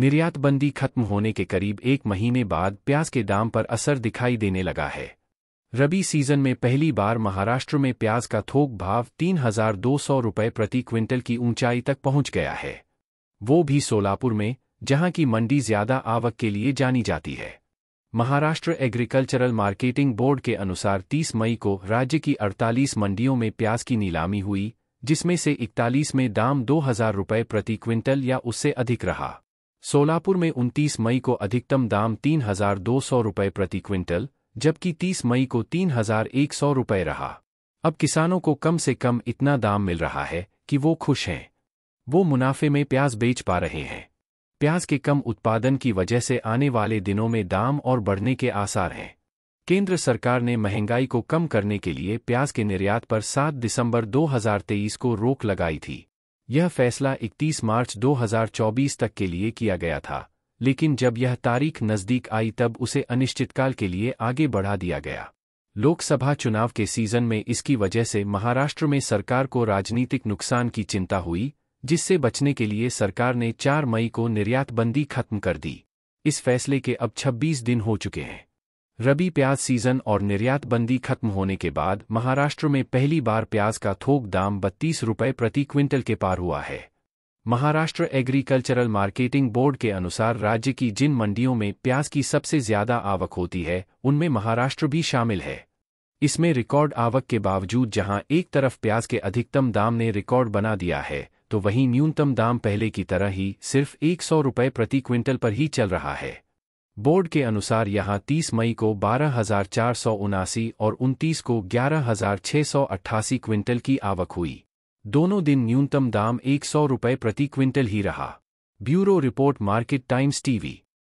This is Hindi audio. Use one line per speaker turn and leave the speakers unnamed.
निर्यात बंदी खत्म होने के करीब एक महीने बाद प्याज के दाम पर असर दिखाई देने लगा है रबी सीजन में पहली बार महाराष्ट्र में प्याज का थोक भाव तीन हजार दो सौ रुपये प्रति क्विंटल की ऊंचाई तक पहुंच गया है वो भी सोलापुर में जहां की मंडी ज्यादा आवक के लिए जानी जाती है महाराष्ट्र एग्रीकल्चरल मार्केटिंग बोर्ड के अनुसार 30 मई को राज्य की 48 मंडियों में प्याज की नीलामी हुई जिसमें से 41 में दाम दो हजार रुपये प्रति क्विंटल या उससे अधिक रहा सोलापुर में उनतीस मई को अधिकतम दाम तीन हजार दो सौ रुपये प्रति क्विंटल जबकि 30 मई को तीन हजार एक सौ रुपये रहा अब किसानों को कम से कम इतना दाम मिल रहा है कि वो खुश हैं वो मुनाफे में प्याज बेच पा रहे हैं प्याज के कम उत्पादन की वजह से आने वाले दिनों में दाम और बढ़ने के आसार हैं केंद्र सरकार ने महंगाई को कम करने के लिए प्याज के निर्यात पर 7 दिसंबर 2023 को रोक लगाई थी यह फैसला 31 मार्च 2024 तक के लिए किया गया था लेकिन जब यह तारीख नज़दीक आई तब उसे अनिश्चितकाल के लिए आगे बढ़ा दिया गया लोकसभा चुनाव के सीजन में इसकी वजह से महाराष्ट्र में सरकार को राजनीतिक नुकसान की चिंता हुई जिससे बचने के लिए सरकार ने 4 मई को निर्यात बंदी खत्म कर दी इस फैसले के अब 26 दिन हो चुके हैं रबी प्याज सीजन और निर्यात बंदी खत्म होने के बाद महाराष्ट्र में पहली बार प्याज का थोक दाम बत्तीस रुपये प्रति क्विंटल के पार हुआ है महाराष्ट्र एग्रीकल्चरल मार्केटिंग बोर्ड के अनुसार राज्य की जिन मंडियों में प्याज की सबसे ज्यादा आवक होती है उनमें महाराष्ट्र भी शामिल है इसमें रिकॉर्ड आवक के बावजूद जहां एक तरफ प्याज के अधिकतम दाम ने रिकॉर्ड बना दिया है तो वहीं न्यूनतम दाम पहले की तरह ही सिर्फ एक सौ रुपये प्रति क्विंटल पर ही चल रहा है बोर्ड के अनुसार यहां 30 मई को बारह और 29 को ग्यारह क्विंटल की आवक हुई दोनों दिन न्यूनतम दाम एक सौ रुपये प्रति क्विंटल ही रहा bureau report market times TV